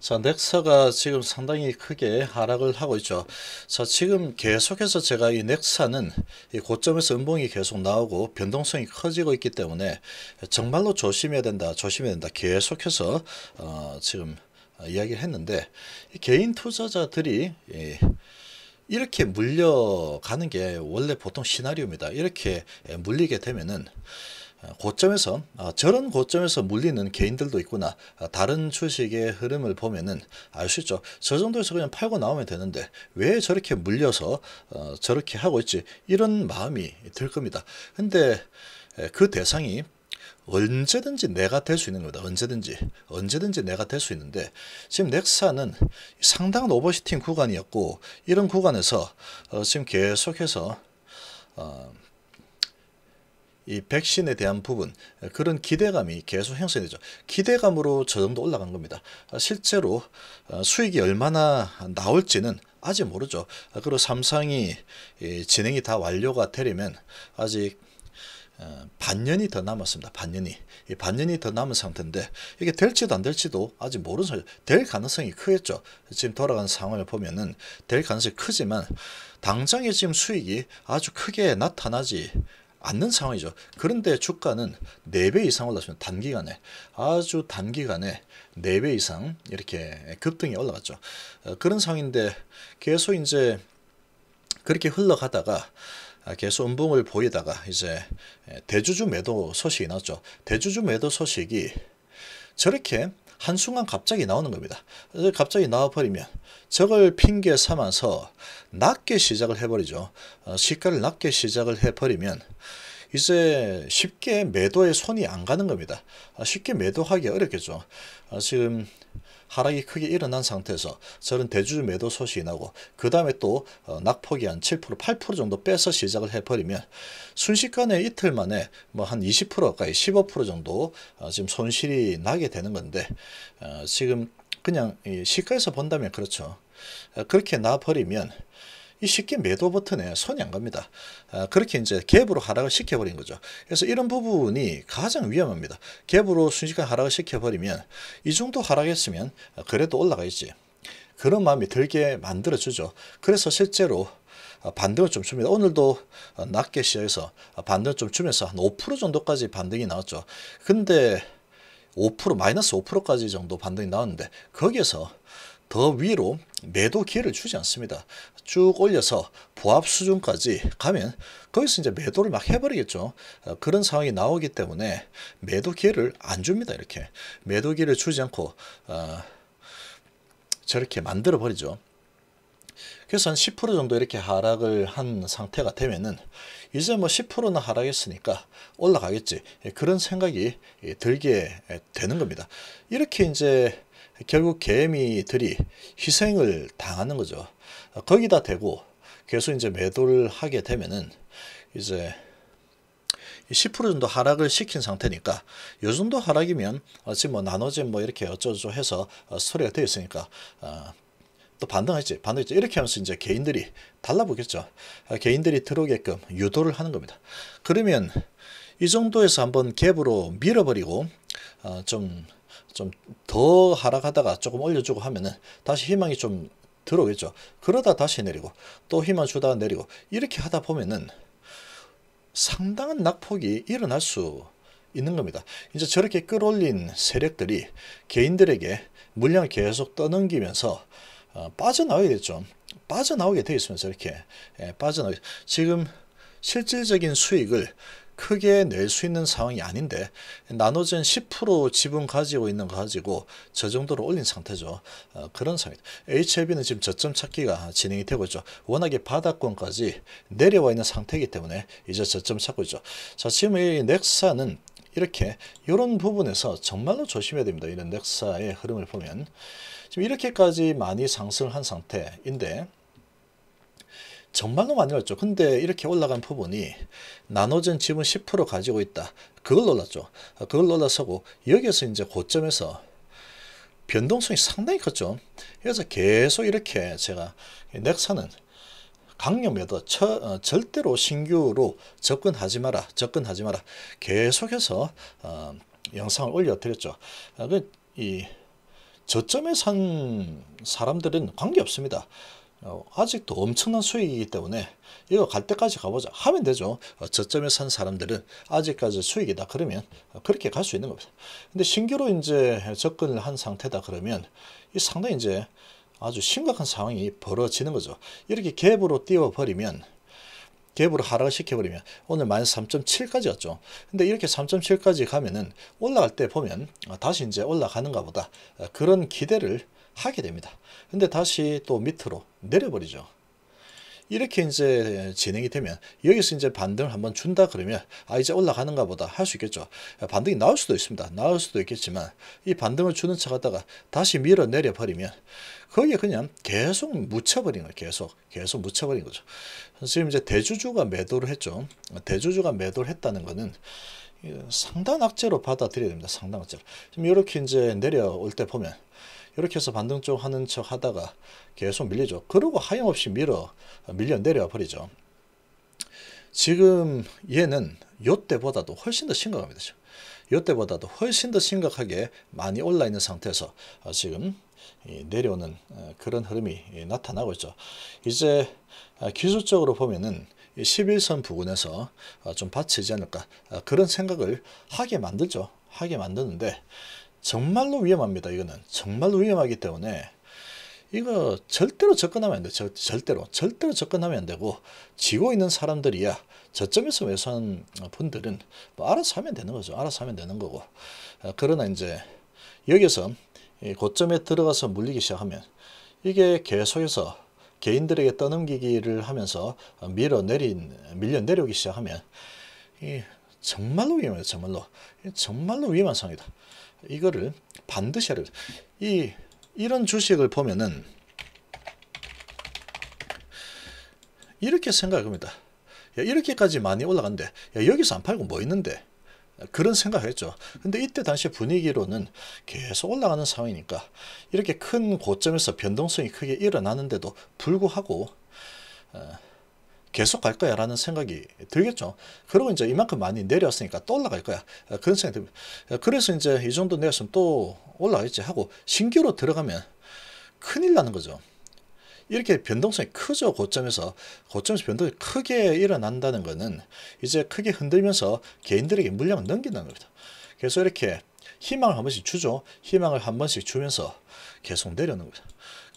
자, 넥서가 지금 상당히 크게 하락을 하고 있죠. 자, 지금 계속해서 제가 이 넥사는 이 고점에서 음봉이 계속 나오고 변동성이 커지고 있기 때문에 정말로 조심해야 된다. 조심해야 된다. 계속해서 어, 지금 이야기를 했는데 개인 투자자들이 예, 이렇게 물려가는 게 원래 보통 시나리오입니다. 이렇게 물리게 되면은 고점에서 아, 저런 고점에서 물리는 개인들도 있구나 아, 다른 주식의 흐름을 보면은 알 수 있죠 저 정도에서 그냥 팔고 나오면 되는데 왜 저렇게 물려서 어, 저렇게 하고 있지 이런 마음이 들 겁니다 근데 그 대상이 언제든지 내가 될 수 있는 겁니다. 언제든지. 언제든지 내가 될 수 있는데 지금 넥사는 상당한 오버시팅 구간이었고 이런 구간에서 어 지금 계속해서 어이 백신에 대한 부분 그런 기대감이 계속 형성 되죠. 기대감으로 저 정도 올라간 겁니다. 실제로 어, 수익이 얼마나 나올지는 아직 모르죠. 그리고 삼상이 진행이 다 완료가 되려면 아직 어, 반년이 더 남았습니다. 반년이. 반년이 더 남은 상태인데 이게 될지도 안 될지도 아직 모르는 사실. 될 가능성이 크겠죠. 지금 돌아간 상황을 보면은 될 가능성이 크지만 당장에 지금 수익이 아주 크게 나타나지 않는 상황이죠. 그런데 주가는 4배 이상 올랐습니다. 단기간에 아주 단기간에 4배 이상 이렇게 급등이 올라갔죠. 어, 그런 상황인데 계속 이제 그렇게 흘러가다가 아, 계속 음봉을 보이다가 이제 대주주 매도 소식이 났죠 대주주 매도 소식이 저렇게 한순간 갑자기 나오는 겁니다. 갑자기 나와버리면 적을 핑계 삼아서 낮게 시작을 해버리죠. 시가를 어, 낮게 시작을 해버리면 이제 쉽게 매도에 손이 안 가는 겁니다. 아, 쉽게 매도하기 어렵겠죠. 아, 지금 하락이 크게 일어난 상태에서 저는 대주 주 매도 소식이 나고 그 다음에 또 어, 낙폭이 한 7%, 8% 정도 빼서 시작을 해버리면 순식간에 이틀 만에 뭐 한20% 가까이 15% 정도 어, 지금 손실이 나게 되는 건데 어, 지금 그냥 이 시가에서 본다면 그렇죠. 어, 그렇게 나버리면 이 쉽게 매도 버튼에 손이 안 갑니다. 아, 그렇게 이제 갭으로 하락을 시켜버린 거죠. 그래서 이런 부분이 가장 위험합니다. 갭으로 순식간 하락을 시켜버리면 이 정도 하락했으면 그래도 올라가있지. 그런 마음이 들게 만들어주죠. 그래서 실제로 반등을 좀 줍니다. 오늘도 낮게 시작해서 반등을 좀 주면서 한 5% 정도까지 반등이 나왔죠. 근데 5% 마이너스 5%까지 정도 반등이 나왔는데 거기에서 더 위로 매도 기회를 주지 않습니다. 쭉 올려서 보합 수준까지 가면 거기서 이제 매도를 막 해버리겠죠. 어, 그런 상황이 나오기 때문에 매도 기회를 안 줍니다. 이렇게 매도 기회를 주지 않고 어, 저렇게 만들어 버리죠. 그래서 한 10% 정도 이렇게 하락을 한 상태가 되면은 이제 뭐 10%는 하락했으니까 올라가겠지 예, 그런 생각이 예, 들게 되는 겁니다. 이렇게 이제 결국 개미들이 희생을 당하는 거죠. 거기다 대고 계속 이제 매도를 하게 되면은 이제 10% 정도 하락을 시킨 상태니까 요 정도 하락이면 지금 뭐 나눠진 뭐 이렇게 어쩌고 해서 어, 소리가 되어 있으니까 어, 또 반등했지 반등했지 이렇게 하면서 이제 개인들이 달라보겠죠 아, 개인들이 들어오게끔 유도를 하는 겁니다 그러면 이 정도에서 한번 갭으로 밀어버리고 어, 좀 좀더 하락하다가 조금 올려주고 하면은 다시 희망이 좀 들어오겠죠. 그러다 다시 내리고 또 희망 주다가 내리고 이렇게 하다 보면은 상당한 낙폭이 일어날 수 있는 겁니다. 이제 저렇게 끌어올린 세력들이 개인들에게 물량을 계속 떠넘기면서 어, 빠져나오게 좀 빠져나오게 되어 있으면서 이렇게 예, 빠져나오게 지금 실질적인 수익을 크게 낼 수 있는 상황이 아닌데 나노젠 10% 지분 가지고 있는 거 가지고 저 정도로 올린 상태죠. 어, 그런 상황. HLB는 지금 저점 찾기가 진행이 되고 있죠. 워낙에 바닥권까지 내려와 있는 상태이기 때문에 이제 저점 찾고 있죠. 자 지금 이 넥사는 이렇게 이런 부분에서 정말로 조심해야 됩니다. 이런 넥사의 흐름을 보면 지금 이렇게까지 많이 상승한 상태인데 정말로 만들었죠. 근데 이렇게 올라간 부분이 나노젠 지분 10% 가지고 있다. 그걸 놀랐죠. 그걸 놀라서고 여기에서 이제 고점에서 변동성이 상당히 컸죠. 그래서 계속 이렇게 제가 넥사는 강력매도 어, 절대로 신규로 접근하지 마라. 접근하지 마라. 계속해서 어, 영상을 올려드렸죠. 아, 그, 이 저점에 산 사람들은 관계없습니다. 어, 아직도 엄청난 수익이기 때문에 이거 갈 때까지 가보자 하면 되죠 어, 저점에 산 사람들은 아직까지 수익이다 그러면 그렇게 갈 수 있는 겁니다 근데 신규로 이제 접근을 한 상태다 그러면 상당히 이제 아주 심각한 상황이 벌어지는 거죠 이렇게 갭으로 띄워버리면 갭으로 하락을 시켜버리면 오늘 마이너스 3.7까지 왔죠. 근데 이렇게 3.7까지 가면은 올라갈 때 보면 다시 이제 올라가는가 보다 어, 그런 기대를 하게 됩니다. 근데 다시 또 밑으로 내려버리죠. 이렇게 이제 진행이 되면 여기서 이제 반등을 한번 준다 그러면 아 이제 올라가는가 보다 할 수 있겠죠. 반등이 나올 수도 있습니다. 나올 수도 있겠지만 이 반등을 주는 차 갔다가 다시 밀어 내려버리면 거기에 그냥 계속 묻혀버린 거예요. 계속 계속 묻혀버린 거죠. 선생님 이제 대주주가 매도를 했죠. 대주주가 매도를 했다는 거는 상단 악재로 받아들여야 됩니다. 상단 악재로. 지금 이렇게 이제 내려올 때 보면 이렇게 해서 반등 쪽 하는 척 하다가 계속 밀리죠. 그러고 하염없이 밀어 밀려 내려와 버리죠. 지금 얘는 요때보다도 훨씬 더 심각합니다. 요때보다도 훨씬 더 심각하게 많이 올라 있는 상태에서 어, 지금 내려오는 어, 그런 흐름이 나타나고 있죠. 이제 어, 기술적으로 보면은 11선 부근에서 좀 받치지 않을까 그런 생각을 하게 만들죠. 하게 만드는데 정말로 위험합니다. 이거는 정말로 위험하기 때문에 이거 절대로 접근하면 안 돼. 절, 절대로 절대로 접근하면 안 되고 지고 있는 사람들이야 저점에서 매수한 분들은 뭐 알아서 하면 되는 거죠. 알아서 하면 되는 거고 아, 그러나 이제 여기서 고점에 들어가서 물리기 시작하면 이게 계속해서 개인들에게 떠넘기기를 하면서 밀어내린 밀려 내려오기 시작하면 이 정말로 위험해요. 정말로 정말로 위험한 상황이다. 이거를 반드시 해야 이 이런 주식을 보면은 이렇게 생각합니다. 야, 이렇게까지 많이 올라간데 야, 여기서 안 팔고 뭐 있는데 그런 생각했죠. 근데 이때 당시 분위기로는 계속 올라가는 상황이니까 이렇게 큰 고점에서 변동성이 크게 일어나는데도 불구하고 어, 계속 갈 거야 라는 생각이 들겠죠. 그리고 이제 이만큼 많이 내려왔으니까 또 올라갈 거야. 어, 그런 생각이 듭니다. 어, 그래서 이제 이 정도 내렸으면 또 올라가겠지 하고 신규로 들어가면 큰일 나는 거죠. 이렇게 변동성이 크죠. 고점에서. 고점에서 변동이 크게 일어난다는 거는 이제 크게 흔들면서 개인들에게 물량을 넘긴다는 겁니다. 그래서 이렇게 희망을 한 번씩 주죠. 희망을 한 번씩 주면서 계속 내려는 거죠.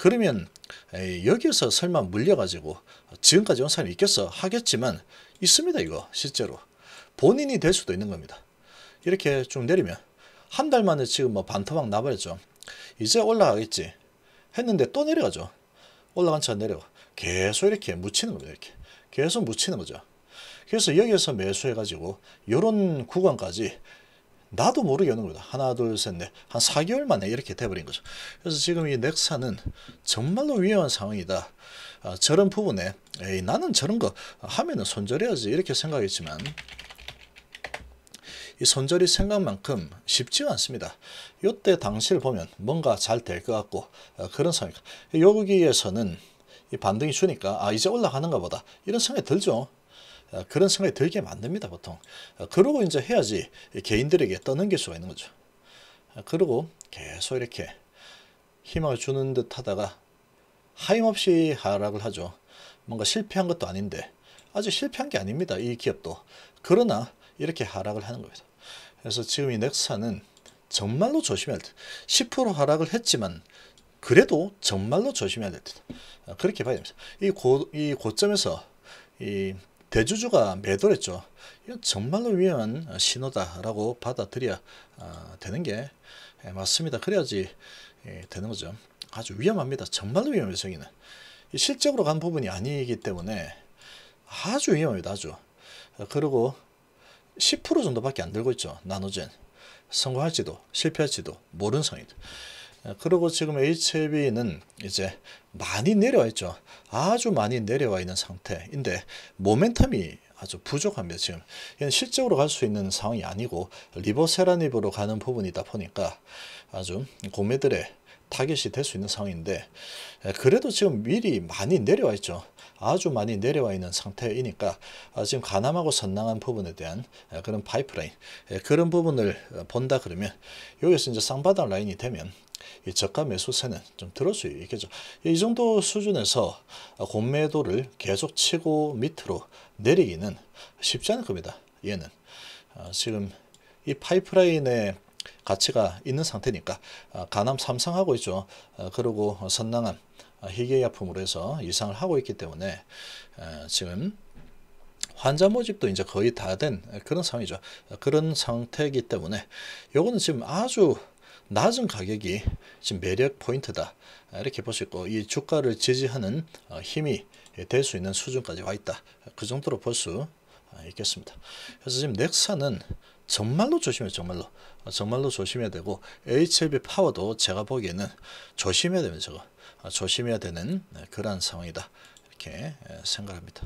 그러면 여기서 설마 물려가지고 지금까지 온 사람이 있겠어 하겠지만 있습니다 이거 실제로 본인이 될 수도 있는 겁니다 이렇게 쭉 내리면 한 달 만에 지금 뭐 반토막 나버렸죠 이제 올라가겠지 했는데 또 내려가죠 올라간 차 내려가 계속 이렇게 묻히는 거죠 이렇게 계속 묻히는 거죠 그래서 여기에서 매수해가지고 요런 구간까지 나도 모르게 오는 겁니다. 하나, 둘, 셋, 넷. 한 4개월 만에 이렇게 돼버린 거죠. 그래서 지금 이 넥사는 정말로 위험한 상황이다. 아, 저런 부분에 에이, 나는 저런 거 하면은 손절해야지 이렇게 생각했지만 이 손절이 생각만큼 쉽지 않습니다. 이때 당시를 보면 뭔가 잘 될 것 같고 어, 그런 상황입니다 여기에서는 이 반등이 주니까 아 이제 올라가는가 보다 이런 생각이 들죠. 어, 그런 생각이 들게 만듭니다. 보통. 어, 그러고 이제 해야지 개인들에게 떠넘길 수가 있는 거죠. 어, 그리고 계속 이렇게 희망을 주는 듯 하다가 하임없이 하락을 하죠. 뭔가 실패한 것도 아닌데 아직 실패한 게 아닙니다. 이 기업도. 그러나 이렇게 하락을 하는 겁니다. 그래서 지금 이 넥사는 정말로 조심해야 될10% 하락을 했지만 그래도 정말로 조심해야 될 듯. 그렇게 봐야 됩니다. 이, 고, 이 고점에서 이 대주주가 매도했죠. 이건 정말로 위험한 신호다라고 받아들여야 아, 되는 게 예, 맞습니다. 그래야지 예, 되는 거죠. 아주 위험합니다. 정말로 위험해요. 저기는. 실적으로 간 부분이 아니기 때문에 아주 위험합니다. 아주. 어, 그리고 10% 정도밖에 안 들고 있죠. 나노젠. 성공할지도 실패할지도 모르는 상황입니다. 예, 그리고 지금 HLB는 이제 많이 내려와 있죠. 아주 많이 내려와 있는 상태인데 모멘텀이 아주 부족합니다. 지금 이건 실적으로 갈 수 있는 상황이 아니고 리버세라닙으로 가는 부분이다 보니까 아주 고매들의 타겟이 될 수 있는 상황인데 예, 그래도 지금 미리 많이 내려와 있죠. 아주 많이 내려와 있는 상태이니까 아, 지금 가남하고 선랑한 부분에 대한 예, 그런 파이프라인 그런 부분을 본다 그러면 여기서 이제 쌍바닥 라인이 되면 이 저가 매수세는 좀 들을 수 있겠죠. 이 정도 수준에서 공매도를 계속 치고 밑으로 내리기는 쉽지 않을 겁니다. 얘는 아, 지금 이 파이프라인의 가치가 있는 상태니까 아, 가남 삼상하고 있죠. 아, 그리고 선남함 희귀약품으로 해서 이상을 하고 있기 때문에 지금 환자 모집도 이제 거의 다 된 그런 상황이죠. 그런 상태이기 때문에 요거는 지금 아주 낮은 가격이 지금 매력 포인트다. 이렇게 볼 수 있고 이 주가를 지지하는 어, 힘이 될 수 있는 수준까지 와 있다. 그 정도로 볼수 어, 있겠습니다. 그래서 지금 넥사는 정말로 조심해 정말로. 어, 정말로 조심해야 되고 HLB 파워도 제가 보기에는 조심해야 됩니다. 저거. 조심해야 되는 네, 그러 상황이다. 이렇게 생각합니다.